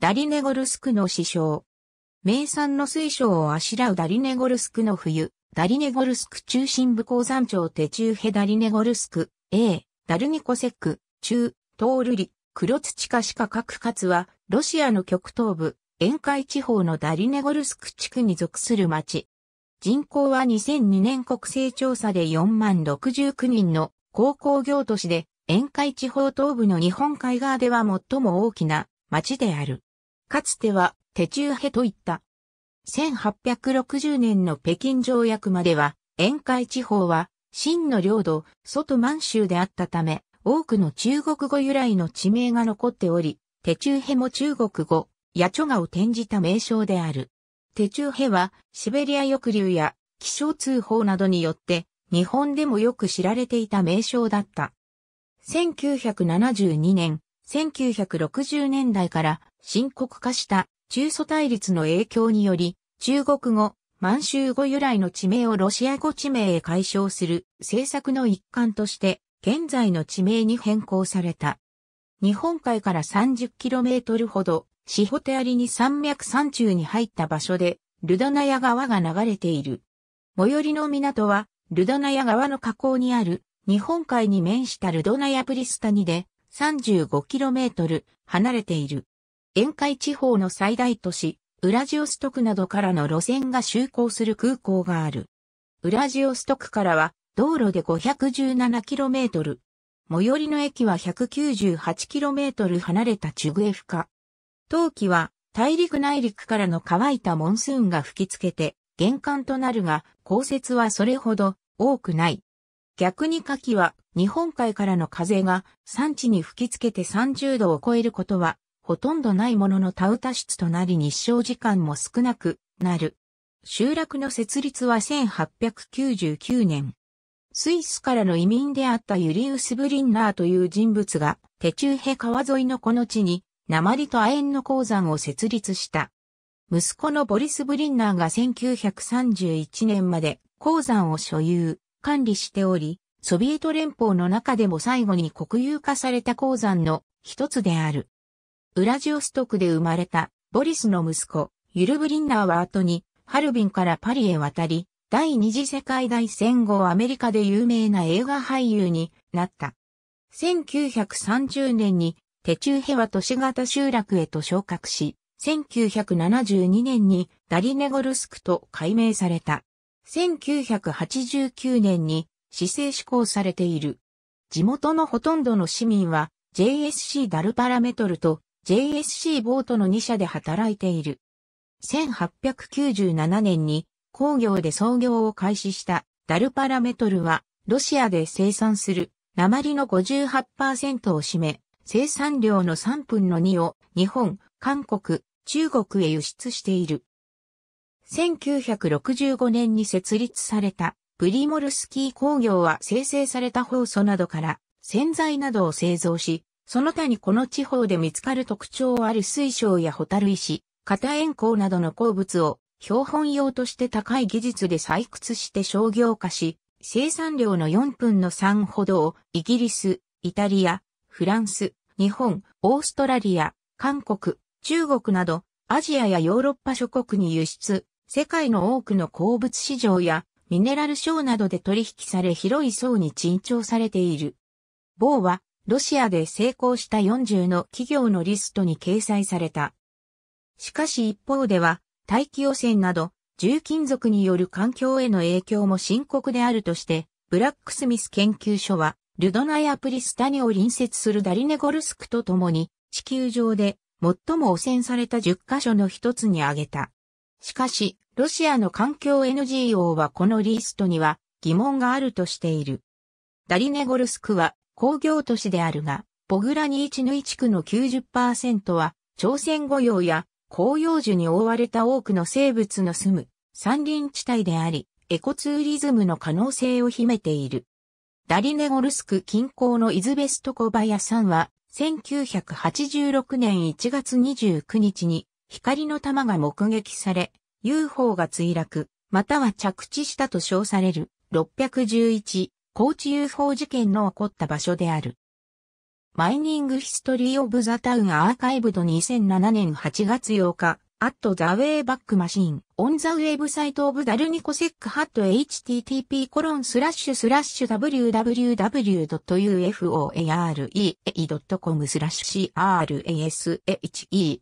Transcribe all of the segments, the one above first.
ダリネゴルスクの師匠。名産の水晶をあしらうダリネゴルスクの冬、ダリネゴルスク中心部鉱山町手中へダリネゴルスク、A、ダルニコセック、中、トールリ、黒土化しか各活は、ロシアの極東部、沿海地方のダリネゴルスク地区に属する町。人口は2002年国勢調査で4万69人の高校業都市で、沿海地方東部の日本海側では最も大きな町である。かつては、手中へといった。1860年の北京条約までは、沿海地方は、真の領土、外満州であったため、多くの中国語由来の地名が残っており、手中へも中国語、野チョがを転じた名称である。手中へは、シベリア抑留や気象通報などによって、日本でもよく知られていた名称だった。1972年、1960年代から深刻化した中祖対立の影響により、中国語、満州語由来の地名をロシア語地名へ解消する政策の一環として、現在の地名に変更された。日本海から 30km ほど、シホテアリに山脈山中に入った場所で、ルドナヤ川が流れている。最寄りの港は、ルドナヤ川の河口にある、日本海に面したルドナヤプリスタニで、35km 離れている。沿海地方の最大都市、ウラジオストクなどからの路線が就航する空港がある。ウラジオストクからは道路で 517km。最寄りの駅は 198km 離れたチュグエフカ。冬季は大陸内陸からの乾いたモンスーンが吹きつけて玄関となるが降雪はそれほど多くない。逆に夏季は日本海からの風が山地に吹きつけて30度を超えることはほとんどないもののタウタ室となり日照時間も少なくなる。集落の設立は1899年。スイスからの移民であったユリウス・ブリンナーという人物が、テチューヘ川沿いのこの地に、鉛と亜鉛の鉱山を設立した。息子のボリス・ブリンナーが1931年まで鉱山を所有、管理しており、ソビエト連邦の中でも最後に国有化された鉱山の一つである。ウラジオストクで生まれたボリスの息子、ユル・ブリンナーは後に、ハルビンからパリへ渡り、第二次世界大戦後アメリカで有名な映画俳優になった。1930年に、テチューヘワ都市型集落へと昇格し、1972年にダリネゴルスクと改名された。1989年に市政施行されている。地元のほとんどの市民は JSC ダルパラメトルと JSC ボートの2社で働いている。1897年に工業で創業を開始したダルパラメトルはロシアで生産する鉛の58%を占め、生産量の3分の2を日本、韓国、中国へ輸出している。1965年に設立されたプリモルスキー工業は生成された放素などから洗剤などを製造し、その他にこの地方で見つかる特徴ある水晶やホタル石、片円鉱などの鉱物を標本用として高い技術で採掘して商業化し、生産量の4分の3ほどをイギリス、イタリア、フランス、日本、オーストラリア、韓国、中国などアジアやヨーロッパ諸国に輸出、世界の多くの鉱物市場やミネラルショーなどで取引され広い層に珍重されている。某はロシアで成功した40の企業のリストに掲載された。しかし一方では、大気汚染など、重金属による環境への影響も深刻であるとして、ブラックスミス研究所は、ルドナアプリスタニを隣接するダリネゴルスクとともに、地球上で最も汚染された10カ所の一つに挙げた。しかし、ロシアの環境 NGO はこのリストには疑問があるとしている。ダリネゴルスクは工業都市であるが、ボグラニーチヌイ地区の90%は、朝鮮御用や紅葉樹に覆われた多くの生物の住む山林地帯であり、エコツーリズムの可能性を秘めている。ダリネゴルスク近郊のイズベストコバヤさんは、1986年1月29日に光の玉が目撃され、UFO が墜落、または着地したと称される611高知 UFO 事件の起こった場所である。マイニングヒストリーオブザタウンアーカイブド2007年8月8日、アットザウェイバックマシン、オンザウェブサイトオブダルニコセックハット http コロンスラッシュスラッシュ www.ufoare.com スラッシュ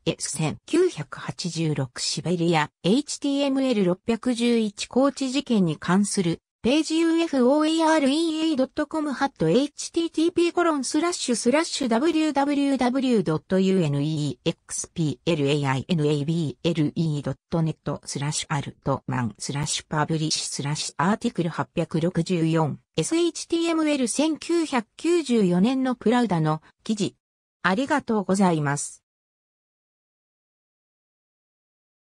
crasheh1986 シベリア html611 高知事件に関するページ ufoeree.com ハット http コロンスラッシュスラッシュ www.unexplainable.net スラッシュアルトマンスラッシュパブリッシュスラッシュアーティクル 864SHTML1994 年のプラウダの記事ありがとうございます。